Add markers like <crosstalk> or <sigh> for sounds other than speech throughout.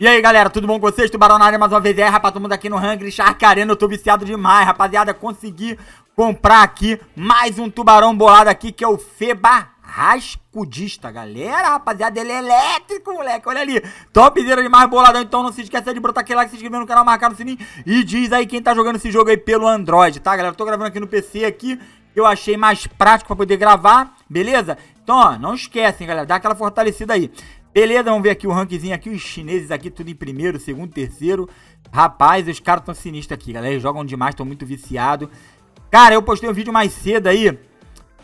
E aí galera, tudo bom com vocês? Tubarão na área mais uma vez, é rapaz, todo mundo aqui no Hungry Shark Arena, eu tô viciado demais, rapaziada, consegui comprar aqui mais um tubarão bolado aqui, que é o Feba Rascudista, galera, rapaziada, ele é elétrico, moleque, olha ali, topzera demais, boladão, então não se esqueça de botar aquele like, se inscrever no canal, marcar no sininho e diz aí quem tá jogando esse jogo aí pelo Android, tá galera, Estou tô gravando aqui no PC aqui, eu achei mais prático pra poder gravar, beleza? Então, ó, não esquecem, galera, dá aquela fortalecida aí. Beleza, vamos ver aqui o rankzinho aqui. Os chineses aqui, tudo em primeiro, segundo, terceiro. Rapaz, os caras estão sinistros aqui, galera. Eles jogam demais, estão muito viciados. Cara, eu postei um vídeo mais cedo aí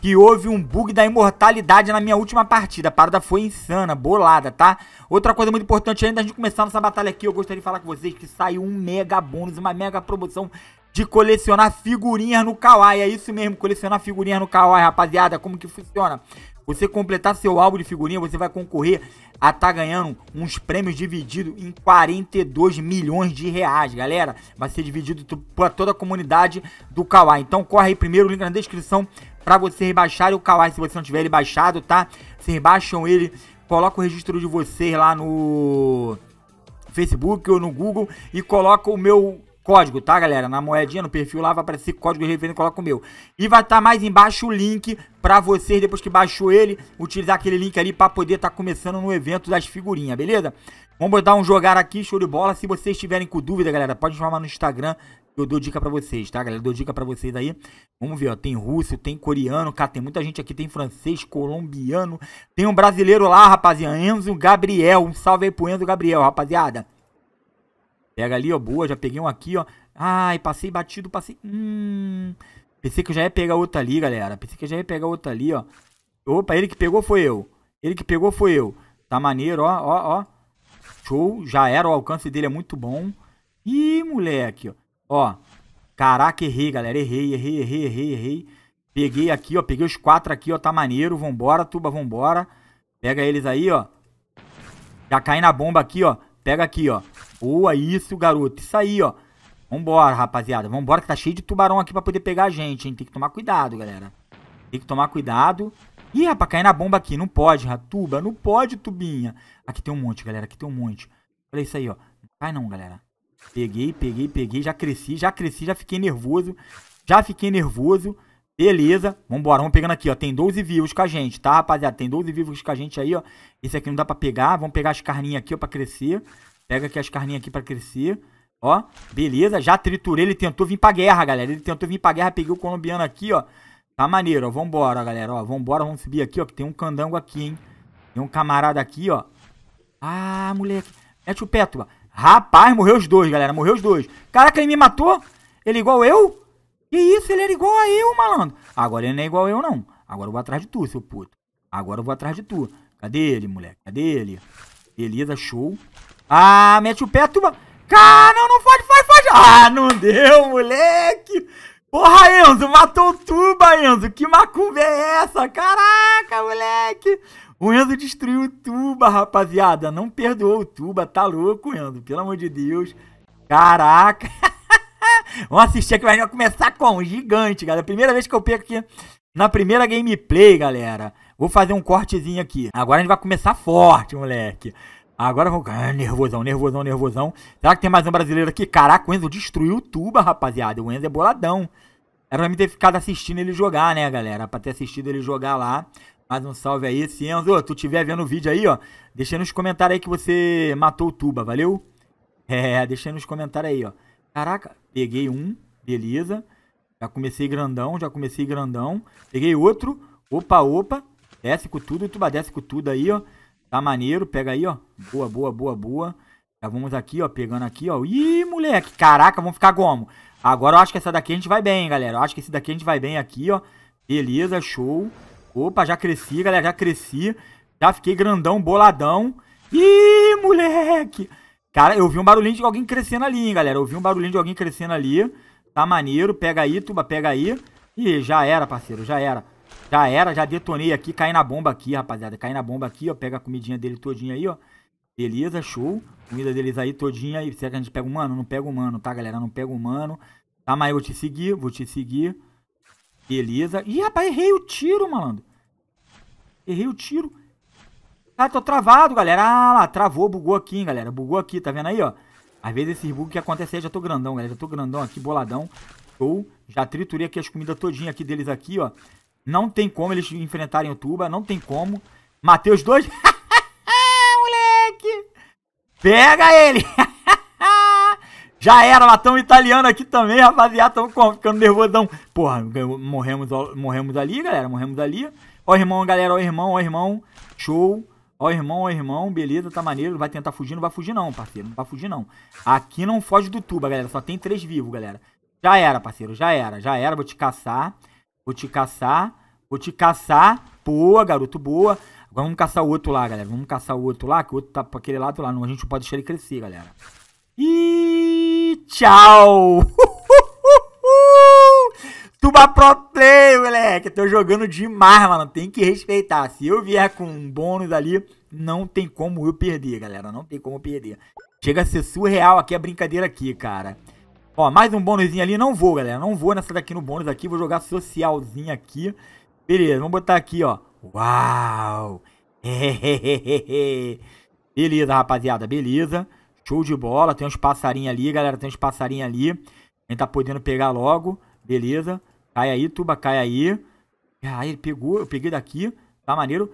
que houve um bug da imortalidade na minha última partida. A parada foi insana, bolada, tá? Outra coisa muito importante ainda, a gente começar nossa batalha aqui, eu gostaria de falar com vocês que saiu um mega bônus, uma mega promoção de colecionar figurinhas no Kawaii. É isso mesmo, colecionar figurinhas no Kawaii, rapaziada. Como que funciona? Você completar seu álbum de figurinha, você vai concorrer a estar tá ganhando uns prêmios divididos em 42 milhões de reais, galera. Vai ser dividido para toda a comunidade do Kawaii. Então corre aí primeiro, o link na descrição para você rebaixar o Kawaii, se você não tiver ele baixado, tá? Vocês baixam ele, coloca o registro de vocês lá no Facebook ou no Google e coloca o meu código, tá, galera? Na moedinha, no perfil lá, vai aparecer código referente, coloca o meu. E vai estar tá mais embaixo o link para vocês, depois que baixou ele, utilizar aquele link ali para poder estar tá começando no evento das figurinhas, beleza? Vamos dar um jogar aqui, show de bola. Se vocês tiverem com dúvida, galera, pode chamar no Instagram, eu dou dica para vocês, tá, galera? Eu dou dica para vocês aí. Vamos ver, ó, tem russo, tem coreano, cara, tem muita gente aqui, tem francês, colombiano, tem um brasileiro lá, rapaziada, Enzo Gabriel. Um salve aí pro Enzo Gabriel, rapaziada. Pega ali, ó, boa, já peguei um aqui, ó. Ai, passei batido, passei... Hum... Pensei que eu já ia pegar outra ali, galera. Pensei que eu já ia pegar outra ali, ó. Opa, ele que pegou foi eu. Ele que pegou foi eu. Tá maneiro, ó, ó, ó. Show, já era, o alcance dele é muito bom. Ih, moleque, ó. Ó, caraca, errei, galera. Errei, errei, errei, errei, errei. Peguei aqui, ó, peguei os quatro aqui, ó, tá maneiro. Vambora, tuba, vambora. Pega eles aí, ó. Já cai na bomba aqui, ó. Pega aqui, ó. Boa, isso, garoto. Isso aí, ó. Vambora, rapaziada. Vambora que tá cheio de tubarão aqui pra poder pegar a gente, hein. Tem que tomar cuidado, galera. Tem que tomar cuidado. Ih, rapaz, cair na bomba aqui. Não pode, Ratuba. Não pode, Tubinha. Aqui tem um monte, galera. Aqui tem um monte. Olha isso aí, ó. Não cai não, galera. Peguei, peguei, peguei. Já cresci, já cresci. Já fiquei nervoso. Já fiquei nervoso. Beleza, vambora, vamos pegando aqui, ó, tem 12 vivos com a gente, tá, rapaziada? Tem 12 vivos com a gente aí, ó, esse aqui não dá pra pegar, vamos pegar as carninhas aqui, ó, pra crescer, Pega aqui as carninhas aqui pra crescer. Ó, beleza. Já triturei. Ele tentou vir pra guerra, galera. Ele tentou vir pra guerra. Peguei o colombiano aqui, ó. Tá maneiro, ó. Vambora, galera. Ó, vambora. Vamos subir aqui, ó. Que tem um candango aqui, hein. Tem um camarada aqui, ó. Ah, moleque. Mete o pé, tu. Rapaz, morreu os dois, galera. Morreu os dois. Caraca, ele me matou. Ele é igual eu? Que isso? Ele era igual a eu, malandro. Agora ele não é igual eu, não. Agora eu vou atrás de tu, seu puto. Agora eu vou atrás de tu. Cadê ele, moleque? Cadê ele? Beleza, show. Ah, mete o pé, turma. Cara, não, não pode, faz, faz. Ah, não deu, moleque. Porra, Enzo, matou o Tuba, Enzo. Que macumba é essa? Caraca, moleque. O Enzo destruiu o Tuba, rapaziada. Não perdoou o Tuba, tá louco, Enzo. Pelo amor de Deus. Caraca. <laughs> Vamos assistir aqui, mas vai começar com um gigante, galera. Primeira vez que eu pego aqui na primeira gameplay, galera. Vou fazer um cortezinho aqui. Agora a gente vai começar forte, moleque. Agora vou Ah, nervosão, nervosão, nervosão. Será que tem mais um brasileiro aqui? Caraca, o Enzo destruiu o Tuba, rapaziada. O Enzo é boladão. Era pra mim ter ficado assistindo ele jogar, né, galera? Pra ter assistido ele jogar lá. Mais um salve aí. Se Enzo, tu tiver vendo o vídeo aí, ó, deixa nos comentários aí que você matou o Tuba, valeu? <laughs> É, deixa nos comentários aí, ó. Caraca, peguei um, beleza. Já comecei grandão, já comecei grandão. Peguei outro. Opa, opa. Desce com tudo, Tuba, desce com tudo aí, ó. Tá maneiro, pega aí, ó. Boa, boa, boa, boa. Já vamos aqui, ó, pegando aqui, ó. Ih, moleque, caraca, vamos ficar como? Agora eu acho que essa daqui a gente vai bem, galera. Eu acho que esse daqui a gente vai bem aqui, ó. Beleza, show. Opa, já cresci, galera, já cresci. Já fiquei grandão, boladão. Ih, moleque! Cara, eu vi um barulhinho de alguém crescendo ali, hein, galera. Eu vi um barulhinho de alguém crescendo ali. Tá maneiro, pega aí, tuba, pega aí. Ih, já era, parceiro, já era. Já era, já detonei aqui, caí na bomba aqui, rapaziada. Caí na bomba aqui, ó. Pega a comidinha dele todinha aí, ó. Beleza, show. Comida deles aí todinha. E será que a gente pega humano? Não pega humano, tá, galera? Não pega humano. Tá, mas eu vou te seguir, vou te seguir. Beleza. Ih, rapaz, errei o tiro, malandro. Errei o tiro. Ah, tô travado, galera. Ah lá, travou, bugou aqui, hein, galera. Bugou aqui, tá vendo aí, ó? Às vezes esses bugs que acontecem aí, já tô grandão, galera. Já tô grandão aqui, boladão. Show. Já triturei aqui as comidas todinha aqui deles aqui, ó. Não tem como eles enfrentarem o Tuba, não tem como. Matei os dois. <laughs> Ah, moleque! Pega ele! <laughs> Já era, matamos italiano aqui também, rapaziada. Estamos ficando nervosão. Porra, morremos, morremos ali, galera. Morremos ali. Ó, irmão, galera. Ó, irmão, ó, irmão. Show. Ó, irmão, ó, irmão. Beleza, tá maneiro. Vai tentar fugir. Não vai fugir, não, parceiro. Não vai fugir, não. Aqui não foge do tuba, galera. Só tem três vivos, galera. Já era, parceiro. Já era, já era. Vou te caçar. Vou te caçar. Vou te caçar. Boa, garoto, boa. Agora vamos caçar o outro lá, galera. Vamos caçar o outro lá, que o outro tá pra aquele lado lá. Não, a gente não pode deixar ele crescer, galera. E tchau! <laughs> Tuba Pro Play, moleque. tô jogando demais, mano. Tem que respeitar. Se eu vier com um bônus ali, não tem como eu perder, galera. Não tem como eu perder. Chega a ser surreal aqui a brincadeira aqui, cara. Ó, mais um bônus ali. Não vou, galera. Não vou nessa daqui no bônus aqui. Vou jogar socialzinho aqui. Beleza, vamos botar aqui, ó. Uau! <laughs> beleza, rapaziada. Beleza. Show de bola. Tem uns passarinhos ali, galera. Tem uns passarinhos ali. A gente tá podendo pegar logo. Beleza. Cai aí, tuba. Cai aí. Ah, ele pegou. Eu peguei daqui. Tá maneiro.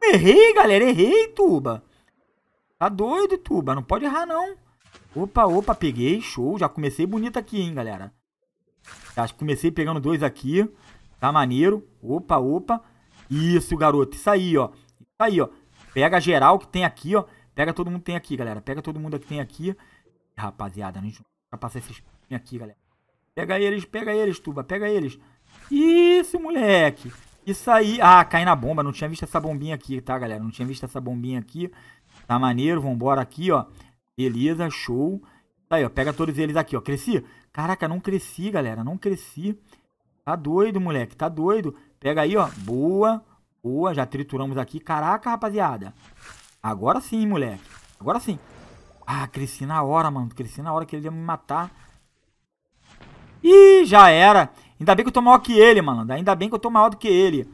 Errei, galera. Errei, tuba. Tá doido, tuba. Não pode errar, não. Opa, opa, peguei. Show. Já comecei bonito aqui, hein, galera. Já comecei pegando dois aqui. Tá maneiro. Opa, opa. Isso, garoto. Isso aí, ó. Isso aí, ó. Pega geral que tem aqui, ó. Pega todo mundo que tem aqui, galera. Pega todo mundo que tem aqui. Rapaziada, a gente não vai passar esses aqui, galera. Pega eles, pega eles, Tuba. Pega eles. Isso, moleque. Isso aí. Ah, cai na bomba. Não tinha visto essa bombinha aqui, tá, galera? Não tinha visto essa bombinha aqui. Tá maneiro. Vambora aqui, ó. Beleza, show. Aí, ó, pega todos eles aqui, ó. Cresci? Caraca, não cresci, galera. Não cresci. Tá doido, moleque. Tá doido. Pega aí, ó. Boa. Boa. Já trituramos aqui. Caraca, rapaziada. Agora sim, moleque. Agora sim. Ah, cresci na hora, mano. Cresci na hora que ele ia me matar. Ih, já era. Ainda bem que eu tô maior que ele, mano. Ainda bem que eu tô maior do que ele.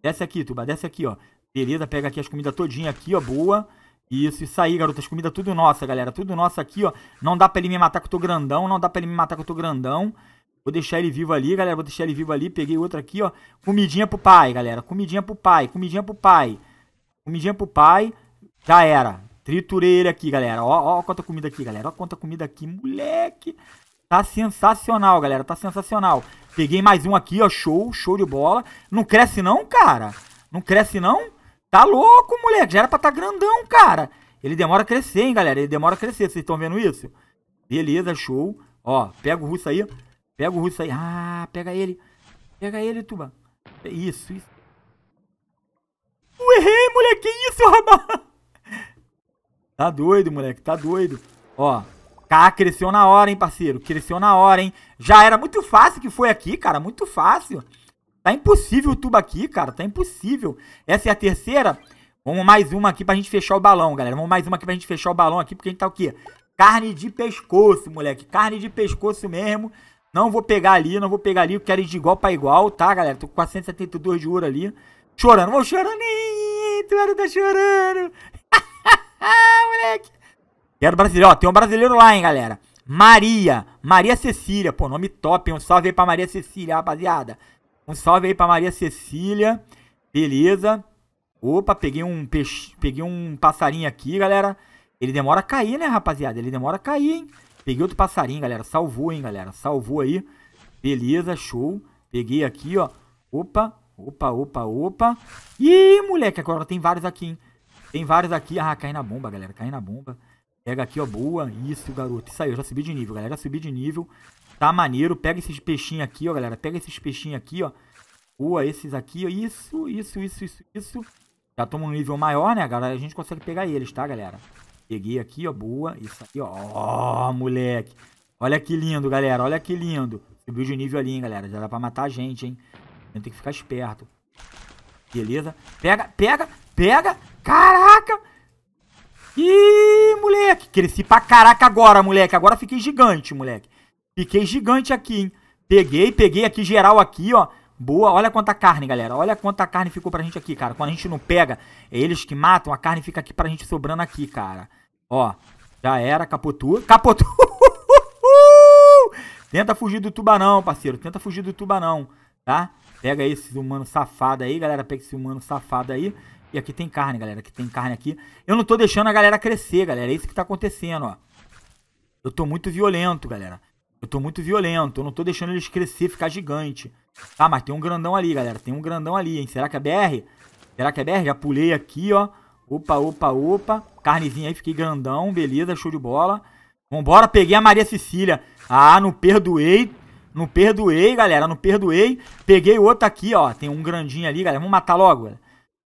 Desce aqui, Tuba. Desce aqui, ó. Beleza, pega aqui as comidas todinha aqui, ó. Boa. Isso, isso aí, garotas. Comida tudo nossa, galera. Tudo nossa aqui, ó. Não dá pra ele me matar que eu tô grandão. Não dá pra ele me matar que eu tô grandão. Vou deixar ele vivo ali, galera. Vou deixar ele vivo ali. Peguei outro aqui, ó. Comidinha pro pai, galera. Comidinha pro pai. Comidinha pro pai. Comidinha pro pai. Já era. Triturei ele aqui, galera. Ó, ó quanta comida aqui, galera. Ó quanta comida aqui, moleque. Tá sensacional, galera. Tá sensacional. Peguei mais um aqui, ó. Show, show de bola. Não cresce não, cara? Não cresce não? Tá louco, moleque. Já era pra tá grandão, cara. Ele demora a crescer, hein, galera. Ele demora a crescer. Vocês estão vendo isso? Beleza, show. Ó, pega o russo aí. Pega o russo aí. Ah, pega ele. Pega ele, Tuba. Isso, isso. errei, moleque. Que isso, <laughs> rapaz? Tá doido, moleque. Tá doido. Ó, Cá, cresceu na hora, hein, parceiro. Cresceu na hora, hein. Já era muito fácil que foi aqui, cara. Muito fácil. Tá impossível o tubo aqui, cara. Tá impossível. Essa é a terceira. Vamos mais uma aqui pra gente fechar o balão, galera. Vamos mais uma aqui pra gente fechar o balão aqui, porque a gente tá o quê? Carne de pescoço, moleque. Carne de pescoço mesmo. Não vou pegar ali, não vou pegar ali. Eu quero ir de igual pra igual, tá, galera? Tô com 472 de ouro ali. Chorando. Vou chorando. tu era tá chorando. <laughs> moleque. Quero brasileiro. Ó, tem um brasileiro lá, hein, galera. Maria. Maria Cecília. Pô, nome top, hein? Um salve aí pra Maria Cecília, rapaziada. Um salve aí pra Maria Cecília. Beleza. Opa, peguei um peixe, peguei um passarinho aqui, galera. Ele demora a cair, né, rapaziada? Ele demora a cair, hein? Peguei outro passarinho, galera. Salvou, hein, galera? Salvou aí. Beleza, show. Peguei aqui, ó. Opa, opa, opa, opa. Ih, moleque, agora tem vários aqui, hein? Tem vários aqui. Ah, cai na bomba, galera. Cai na bomba. Pega aqui, ó, boa. Isso, garoto. Isso aí, eu já subi de nível, galera. Já subi de nível. Tá maneiro. Pega esses peixinhos aqui, ó, galera. Pega esses peixinhos aqui, ó. Boa, esses aqui, ó. Isso, isso, isso, isso, isso. Já toma um nível maior, né, galera? A gente consegue pegar eles, tá, galera? Peguei aqui, ó, boa. Isso aqui, ó. Ó, oh, moleque. Olha que lindo, galera. Olha que lindo. Subiu de nível ali, hein, galera. Já dá pra matar a gente, hein. A gente tem que ficar esperto. Beleza. Pega, pega, pega. Caraca. Ih, moleque, cresci pra caraca agora, moleque. Agora fiquei gigante, moleque. Fiquei gigante aqui, hein. Peguei, peguei aqui geral aqui, ó. Boa, olha quanta carne, galera. Olha quanta carne ficou pra gente aqui, cara. Quando a gente não pega, é eles que matam, a carne fica aqui pra gente sobrando aqui, cara. Ó, já era, capotou. Capotou! <laughs> Tenta fugir do tubarão, parceiro. Tenta fugir do tubarão, tá? Pega esse humano safado aí, galera. Pega esse humano safado aí. E aqui tem carne, galera. Aqui tem carne aqui. Eu não tô deixando a galera crescer, galera. É isso que tá acontecendo, ó. Eu tô muito violento, galera. Eu tô muito violento. Eu não tô deixando eles crescer, ficar gigante. Tá, mas tem um grandão ali, galera. Tem um grandão ali, hein. Será que é BR? Será que é BR? Já pulei aqui, ó. Opa, opa, opa. Carnezinha aí, fiquei grandão. Beleza, show de bola. Vambora, peguei a Maria Cecília. Ah, não perdoei. Não perdoei, galera. Não perdoei. Peguei outra aqui, ó. Tem um grandinho ali, galera. Vamos matar logo, galera.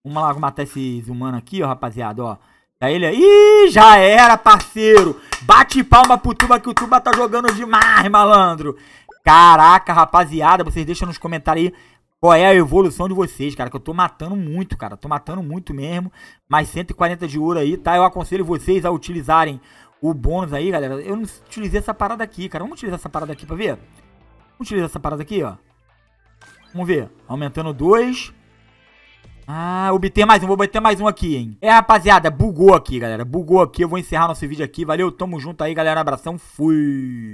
Vamos lá matar esses humanos aqui, ó, rapaziada, ó. Tá ele aí. Ih, já era, parceiro. Bate palma pro Tuba que o Tuba tá jogando demais, malandro. Caraca, rapaziada, vocês deixam nos comentários aí qual é a evolução de vocês, cara. Que eu tô matando muito, cara. Tô matando muito mesmo. Mais 140 de ouro aí, tá? Eu aconselho vocês a utilizarem o bônus aí, galera. Eu não utilizei essa parada aqui, cara. Vamos utilizar essa parada aqui pra ver? Vamos utilizar essa parada aqui, ó. Vamos ver. Aumentando 2. Ah, obter mais um, vou obter mais um aqui, hein. É, rapaziada, bugou aqui, galera. Bugou aqui, eu vou encerrar nosso vídeo aqui. Valeu, tamo junto aí, galera. Abração, fui.